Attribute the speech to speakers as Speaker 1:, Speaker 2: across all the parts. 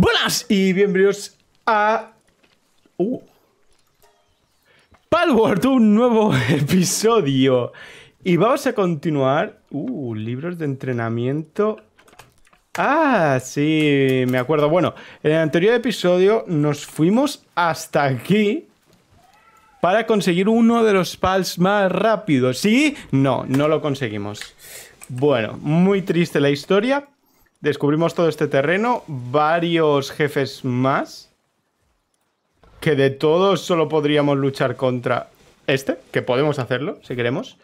Speaker 1: Buenas y bienvenidos a... Uh. Palworld, un nuevo episodio. Y vamos a continuar... Uh, libros de entrenamiento... Ah, sí, me acuerdo. Bueno, en el anterior episodio nos fuimos hasta aquí para conseguir uno de los pals más rápidos. ¿Sí? No, no lo conseguimos. Bueno, muy triste la historia, Descubrimos todo este terreno, varios jefes más. Que de todos solo podríamos luchar contra este, que podemos hacerlo si queremos.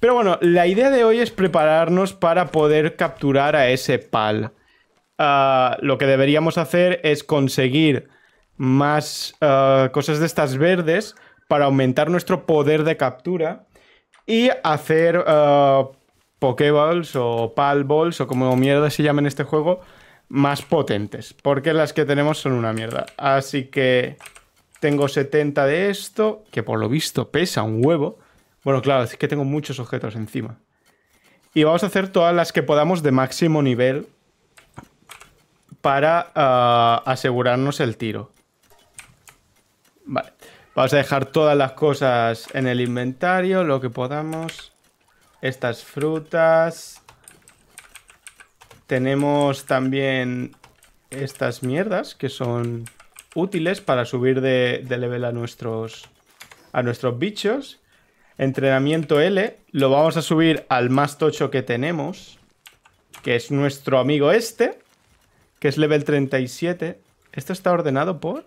Speaker 1: Pero bueno, la idea de hoy es prepararnos para poder capturar a ese pal. Ah, lo que deberíamos hacer es conseguir más ah, cosas de estas verdes para aumentar nuestro poder de captura y hacer ah, Pokéballs o Palballs o como mierda se llama en este juego, más potentes. Porque las que tenemos son una mierda. Así que tengo 70 de esto, que por lo visto pesa un huevo. Bueno, claro, es que tengo muchos objetos encima. Y vamos a hacer todas las que podamos de máximo nivel para ah, asegurarnos el tiro. Vale. Vamos a dejar todas las cosas en el inventario, lo que podamos. Estas frutas. Tenemos también estas mierdas que son útiles para subir de, de level a nuestros, a nuestros bichos. Entrenamiento L, lo vamos a subir al más tocho que tenemos, que es nuestro amigo este, que es level 37. Esto está ordenado por...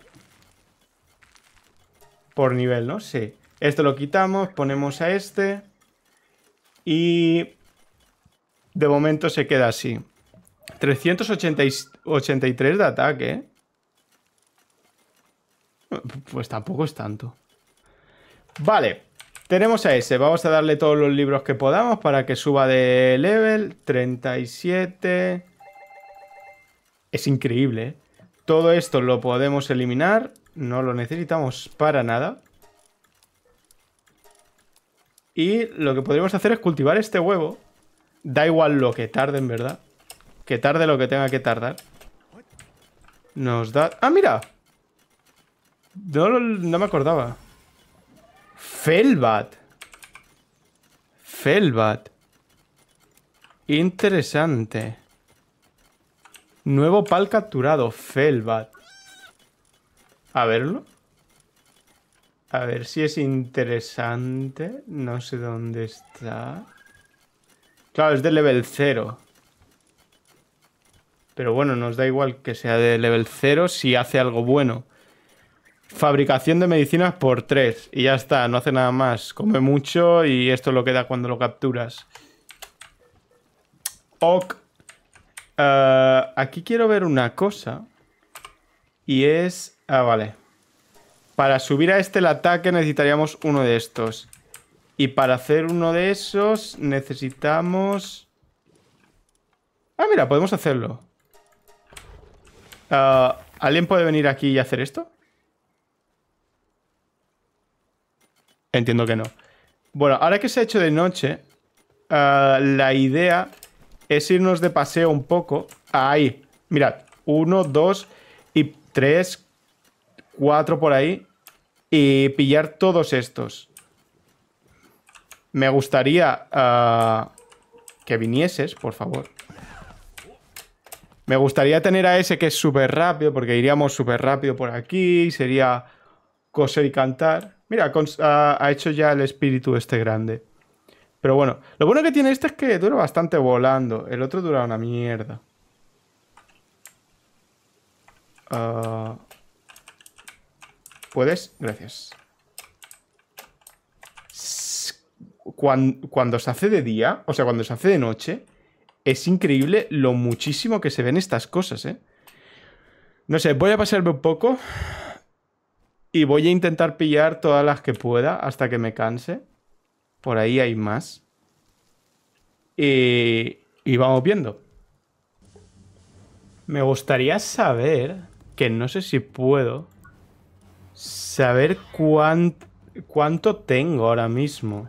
Speaker 1: Por nivel, ¿no? Sí. Esto lo quitamos, ponemos a este... Y de momento se queda así. 383 de ataque. ¿eh? Pues tampoco es tanto. Vale. Tenemos a ese. Vamos a darle todos los libros que podamos para que suba de level. 37. Es increíble. ¿eh? Todo esto lo podemos eliminar. No lo necesitamos para nada. Y lo que podríamos hacer es cultivar este huevo. Da igual lo que tarde, en verdad. Que tarde lo que tenga que tardar. Nos da... ¡Ah, mira! No, me acordaba. Felbat. Felbat. Interesante. Nuevo pal capturado, Felbat. A verlo. A ver si es interesante. No sé dónde está. Claro, es de level 0. Pero bueno, nos da igual que sea de level 0 si hace algo bueno. Fabricación de medicinas por 3. Y ya está, no hace nada más. Come mucho y esto lo queda cuando lo capturas. Ok. Eh, aquí quiero ver una cosa. Y es... Ah, vale. Para subir a este el ataque necesitaríamos uno de estos. Y para hacer uno de esos necesitamos... Ah, mira, podemos hacerlo. Ah, ¿Alguien puede venir aquí y hacer esto? Entiendo que no. Bueno, ahora que se ha hecho de noche, ah, la idea es irnos de paseo un poco. Ahí, mirad. Uno, dos y tres, cuatro por ahí y pillar todos estos. Me gustaría ah, que vinieses, por favor. Me gustaría tener a ese que es súper rápido, porque iríamos súper rápido por aquí, sería coser y cantar. Mira, ah, ha hecho ya el espíritu este grande. Pero bueno, lo bueno que tiene este es que dura bastante volando. El otro dura una mierda. Ah, ¿Puedes? Gracias. Cuando, cuando, se hace de día, o sea, cuando se hace de noche, es increíble lo muchísimo que se ven estas cosas, ¿eh? No sé, voy a pasarme un poco y voy a intentar pillar todas las que pueda hasta que me canse. Por ahí hay más. Y, y vamos viendo. Me gustaría saber, que no sé si puedo, Saber cuánto tengo ahora mismo.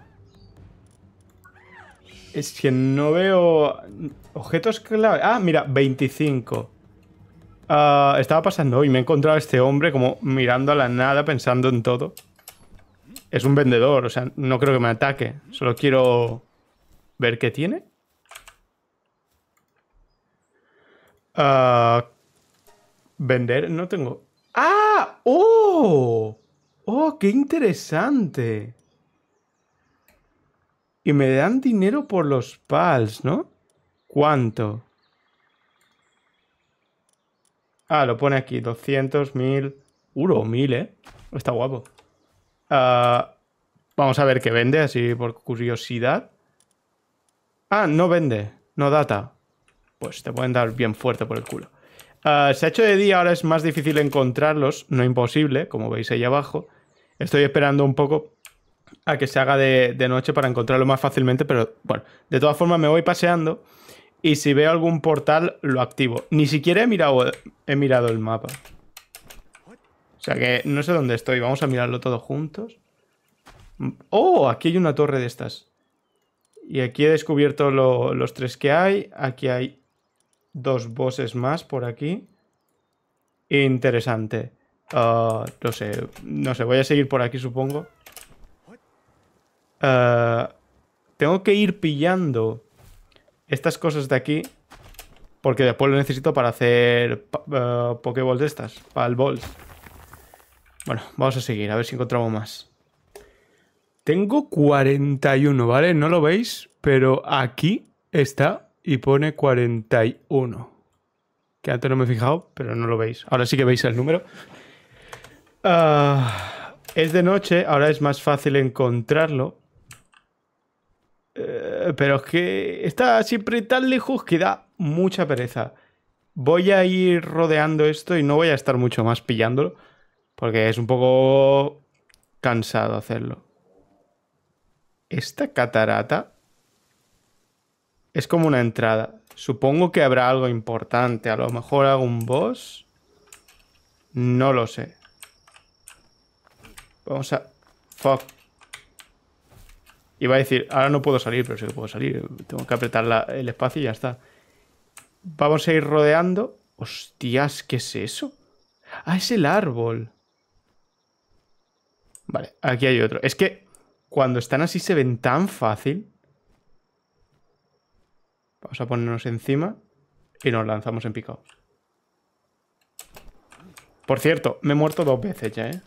Speaker 1: Es que no veo objetos clave. Ah, mira, 25. Ah, estaba pasando y me he encontrado a este hombre como mirando a la nada, pensando en todo. Es un vendedor, o sea, no creo que me ataque. Solo quiero ver qué tiene. Ah, vender, no tengo. ¡Ah! ¡Oh! ¡Oh, qué interesante! Y me dan dinero por los pals, ¿no? ¿Cuánto? Ah, lo pone aquí, 200, 1000... Uro, 1000, ¿eh? Está guapo. Ah, vamos a ver qué vende, así por curiosidad. Ah, no vende, no data. Pues te pueden dar bien fuerte por el culo. Ah, se ha hecho de día, ahora es más difícil encontrarlos, no imposible, como veis ahí abajo. Estoy esperando un poco a que se haga de, noche para encontrarlo más fácilmente, pero bueno, de todas formas me voy paseando y si veo algún portal lo activo. Ni siquiera he mirado, he mirado el mapa. O sea que no sé dónde estoy, vamos a mirarlo todos juntos. ¡Oh! Aquí hay una torre de estas. Y aquí he descubierto los tres que hay. Aquí hay dos bosses más por aquí. Interesante. Ah, no sé, no sé, voy a seguir por aquí supongo. Ah, tengo que ir pillando estas cosas de aquí porque después lo necesito para hacer ah, Pokéballs de estas, para el Balls. Bueno, vamos a seguir, a ver si encontramos más. Tengo 41, ¿vale? No lo veis, pero aquí está y pone 41. Que antes no me he fijado, pero no lo veis. Ahora sí que veis el número. Ah, es de noche, ahora es más fácil encontrarlo. Eh, pero es que está siempre tan lejos que da mucha pereza. Voy a ir rodeando esto y no voy a estar mucho más pillándolo. Porque es un poco cansado hacerlo. Esta catarata es como una entrada. Supongo que habrá algo importante. A lo mejor algún boss. No lo sé. Vamos a... Fuck. Iba a decir, ahora no puedo salir, pero sí que puedo salir. Tengo que apretar el espacio y ya está. Vamos a ir rodeando. Hostias, ¿qué es eso? Ah, es el árbol. Vale, aquí hay otro. Es que cuando están así se ven tan fácil. Vamos a ponernos encima y nos lanzamos en picado. Por cierto, me he muerto dos veces ya, ¿eh?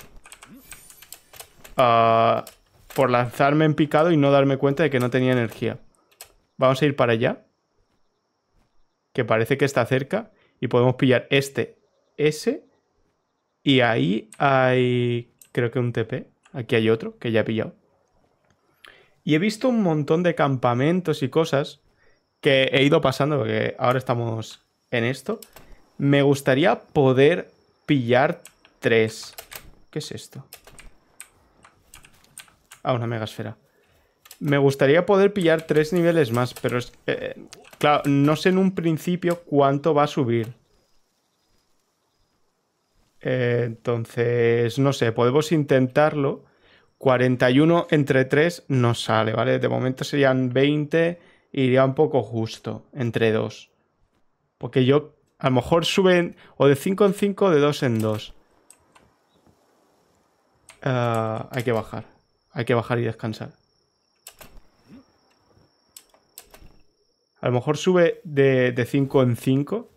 Speaker 1: Ah, por lanzarme en picado y no darme cuenta de que no tenía energía. Vamos a ir para allá. Que parece que está cerca. Y podemos pillar este, ese. Y ahí hay... Creo que un TP. Aquí hay otro que ya he pillado. Y he visto un montón de campamentos y cosas que he ido pasando, porque ahora estamos en esto. Me gustaría poder pillar tres. ¿Qué es esto? Ah, una megasfera. Me gustaría poder pillar tres niveles más, pero es... Eh, eh, claro, no sé en un principio cuánto va a subir. Eh, entonces, no sé, podemos intentarlo. 41 entre 3 no sale, ¿vale? De momento serían 20 iría un poco justo entre dos. Porque yo, a lo mejor suben o de 5 en 5 o de 2 en 2. Ah, hay que bajar. Hay que bajar y descansar. A lo mejor sube de 5 en 5.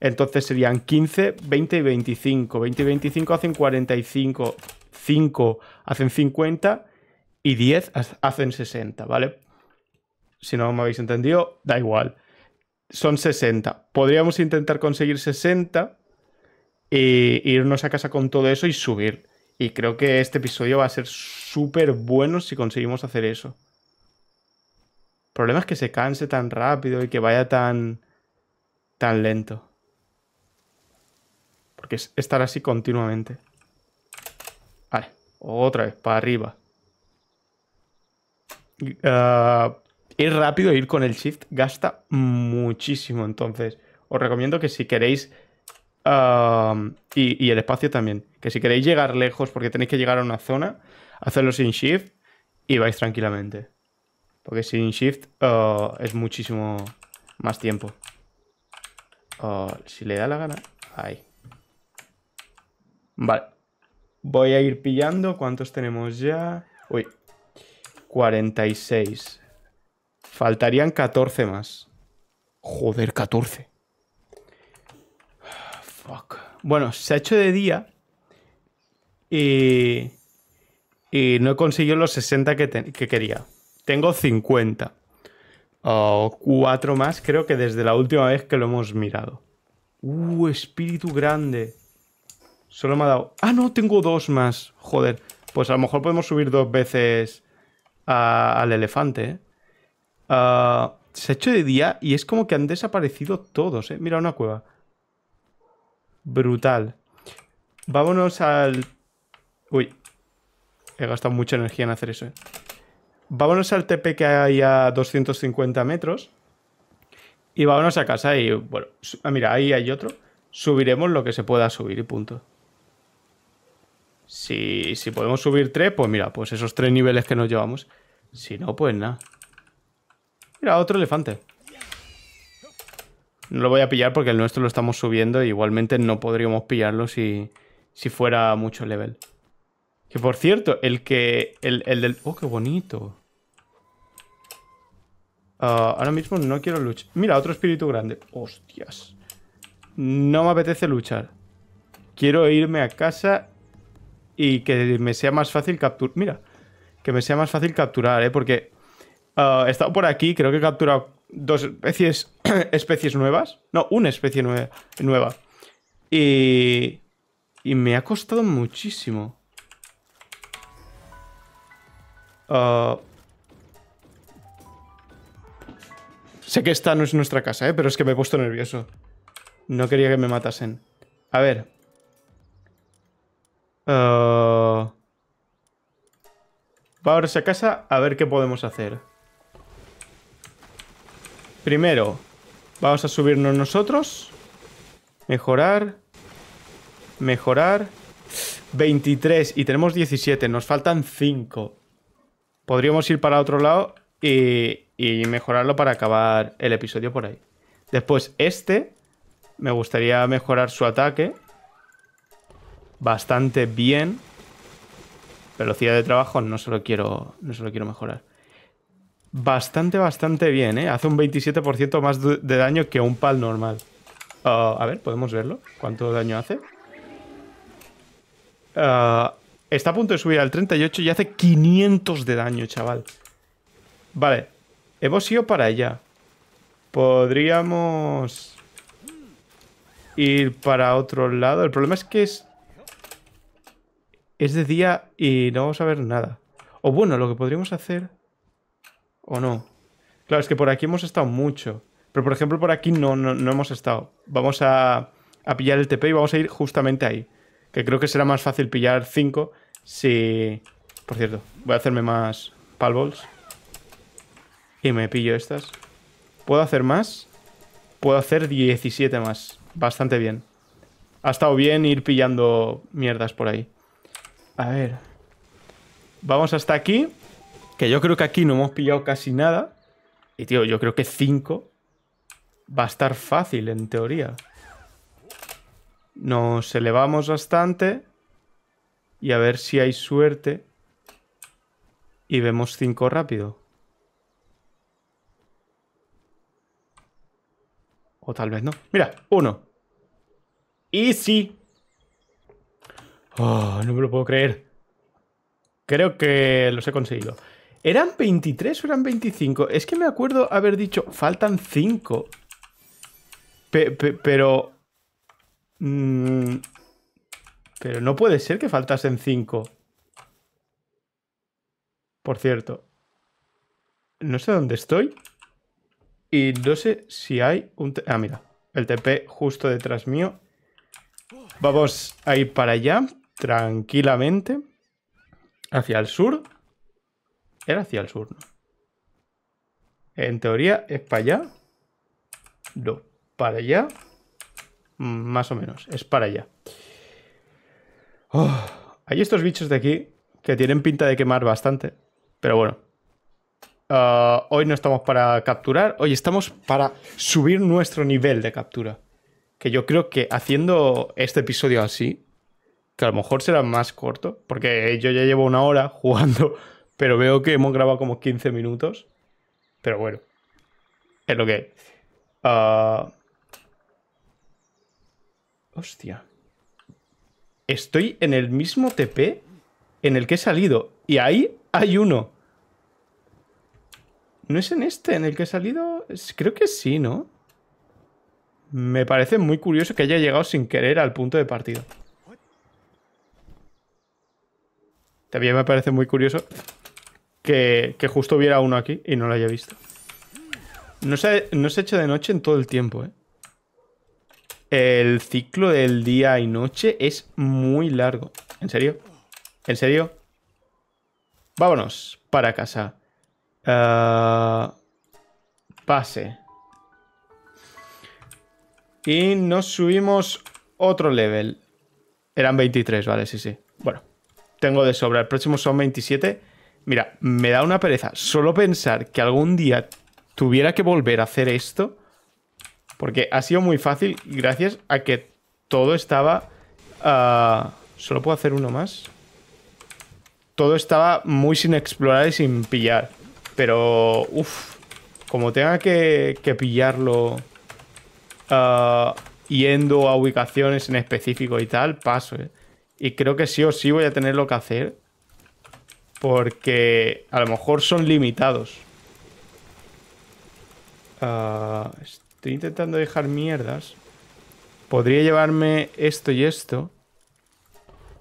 Speaker 1: Entonces serían 15, 20 y 25. 20 y 25 hacen 45. 5 hacen 50. Y 10 hacen 60, ¿vale? si no me habéis entendido, da igual. Son 60. Podríamos intentar conseguir 60 e irnos a casa con todo eso y subir. Y creo que este episodio va a ser súper bueno si conseguimos hacer eso. El problema es que se canse tan rápido y que vaya tan, tan lento. Porque es estar así continuamente. Vale, otra vez, para arriba. Ah, ir rápido, ir con el shift, gasta muchísimo. Entonces, os recomiendo que si queréis. Um, y, el espacio también. Que si queréis llegar lejos porque tenéis que llegar a una zona, Hacerlo sin shift y vais tranquilamente. Porque sin shift uh, es muchísimo más tiempo. Uh, si le da la gana. Ahí. Vale. Voy a ir pillando. ¿Cuántos tenemos ya? Uy. 46. Faltarían 14 más. Joder, 14. Fuck. Bueno, se ha hecho de día. Y, y no he conseguido los 60 que, quería. Tengo 50. O 4 más, creo que desde la última vez que lo hemos mirado. Uh, espíritu grande. Solo me ha dado. Ah, no, tengo dos más. Joder. Pues a lo mejor podemos subir dos veces al elefante, ¿eh? Ah, se ha hecho de día y es como que han desaparecido todos, ¿eh? Mira, una cueva. Brutal. Vámonos al... Uy. He gastado mucha energía en hacer eso, ¿eh? Vámonos al TP que hay a 250 metros. Y vámonos a casa y... Bueno, ah, mira, ahí hay otro. Subiremos lo que se pueda subir y punto. Si, si podemos subir tres, pues mira, pues esos tres niveles que nos llevamos. Si no, pues nada. Mira, otro elefante. No lo voy a pillar porque el nuestro lo estamos subiendo. y igualmente no podríamos pillarlo si, fuera mucho level. Que por cierto, el que... El, ¡Oh, qué bonito! Ah, ahora mismo no quiero luchar. Mira, otro espíritu grande. ¡Hostias! No me apetece luchar. Quiero irme a casa y que me sea más fácil capturar... Mira, que me sea más fácil capturar, ¿eh? Porque Ah, he estado por aquí, creo que he capturado dos especies, especies nuevas. No, una especie nueva. Y, y me ha costado muchísimo. Ah, sé que esta no es nuestra casa, ¿eh? pero es que me he puesto nervioso. No quería que me matasen. A ver. Ah, a vamos a casa a ver qué podemos hacer. Primero, vamos a subirnos nosotros. Mejorar. Mejorar. 23 y tenemos 17, nos faltan 5. Podríamos ir para otro lado y, y mejorarlo para acabar el episodio por ahí. Después, este, me gustaría mejorar su ataque. Bastante bien. Velocidad de trabajo no solo quiero, no se lo quiero mejorar bastante, bastante bien, ¿eh? Hace un 27% más de daño que un pal normal. Ah, a ver, podemos verlo. ¿Cuánto daño hace? Ah, está a punto de subir al 38 y hace 500 de daño, chaval. Vale. Hemos ido para allá. Podríamos... Ir para otro lado. El problema es que es... Es de día y no vamos a ver nada. O bueno, lo que podríamos hacer... ¿O no? Claro, es que por aquí hemos estado mucho. Pero por ejemplo, por aquí no, no, hemos estado. Vamos a, a, pillar el TP y vamos a ir justamente ahí. Que creo que será más fácil pillar 5 si. Por cierto, voy a hacerme más palballs. Y me pillo estas. ¿Puedo hacer más? Puedo hacer 17 más. Bastante bien. Ha estado bien ir pillando mierdas por ahí. A ver. Vamos hasta aquí. Que yo creo que aquí no hemos pillado casi nada. Y tío, yo creo que 5 va a estar fácil en teoría. Nos elevamos bastante. Y a ver si hay suerte. Y vemos 5 rápido. O tal vez no. Mira, uno. Y sí. Ah, no me lo puedo creer. Creo que los he conseguido. ¿Eran 23 o eran 25? Es que me acuerdo haber dicho, faltan 5. pero... Mm, pero no puede ser que faltasen 5. Por cierto. No sé dónde estoy. Y no sé si hay un... Ah, mira. El TP justo detrás mío. Vamos a ir para allá. Tranquilamente. Hacia el sur. Era hacia el sur, ¿no? En teoría es para allá. No, para allá. Más o menos, es para allá. Oh, hay estos bichos de aquí que tienen pinta de quemar bastante. Pero bueno. Ah, hoy no estamos para capturar, hoy estamos para subir nuestro nivel de captura. Que yo creo que haciendo este episodio así, que a lo mejor será más corto, porque yo ya llevo una hora jugando pero veo que hemos grabado como 15 minutos. Pero bueno, es lo que ah, Hostia. Estoy en el mismo TP en el que he salido. Y ahí hay uno. ¿No es en este en el que he salido? Creo que sí, ¿no? Me parece muy curioso que haya llegado sin querer al punto de partida. También me parece muy curioso que, justo hubiera uno aquí y no lo haya visto. No se, no se echa de noche en todo el tiempo, ¿eh? El ciclo del día y noche es muy largo. ¿En serio? ¿En serio? Vámonos para casa. Ah, pase. Y nos subimos otro level. Eran 23, vale, sí, sí. Bueno, tengo de sobra. El próximo son 27. Mira, me da una pereza solo pensar que algún día tuviera que volver a hacer esto. Porque ha sido muy fácil gracias a que todo estaba... Ah, solo puedo hacer uno más. Todo estaba muy sin explorar y sin pillar. Pero, uff, como tenga que, pillarlo ah, yendo a ubicaciones en específico y tal, paso. ¿eh? Y creo que sí o sí voy a tener lo que hacer porque a lo mejor son limitados. Ah, estoy intentando dejar mierdas. Podría llevarme esto y esto.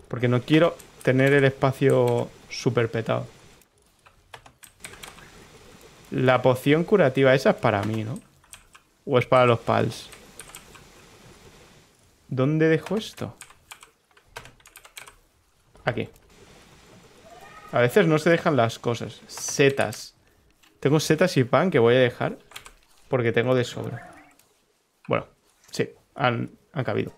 Speaker 1: Porque no quiero tener el espacio superpetado. petado. La poción curativa esa es para mí, ¿no? ¿O es para los pals? ¿Dónde dejo esto? Aquí. A veces no se dejan las cosas. Setas. Tengo setas y pan que voy a dejar porque tengo de sobra. Bueno, sí, han, han cabido.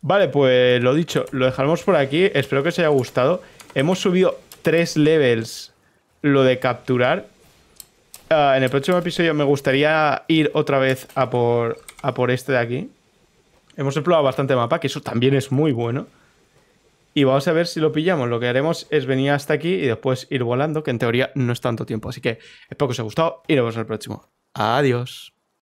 Speaker 1: Vale, pues lo dicho, lo dejamos por aquí. Espero que os haya gustado. Hemos subido tres levels lo de capturar. Ah, en el próximo episodio me gustaría ir otra vez a por, a por este de aquí. Hemos explorado bastante mapa, que eso también es muy bueno. Y vamos a ver si lo pillamos. Lo que haremos es venir hasta aquí y después ir volando, que en teoría no es tanto tiempo. Así que espero que os haya gustado y nos vemos en el próximo. Adiós.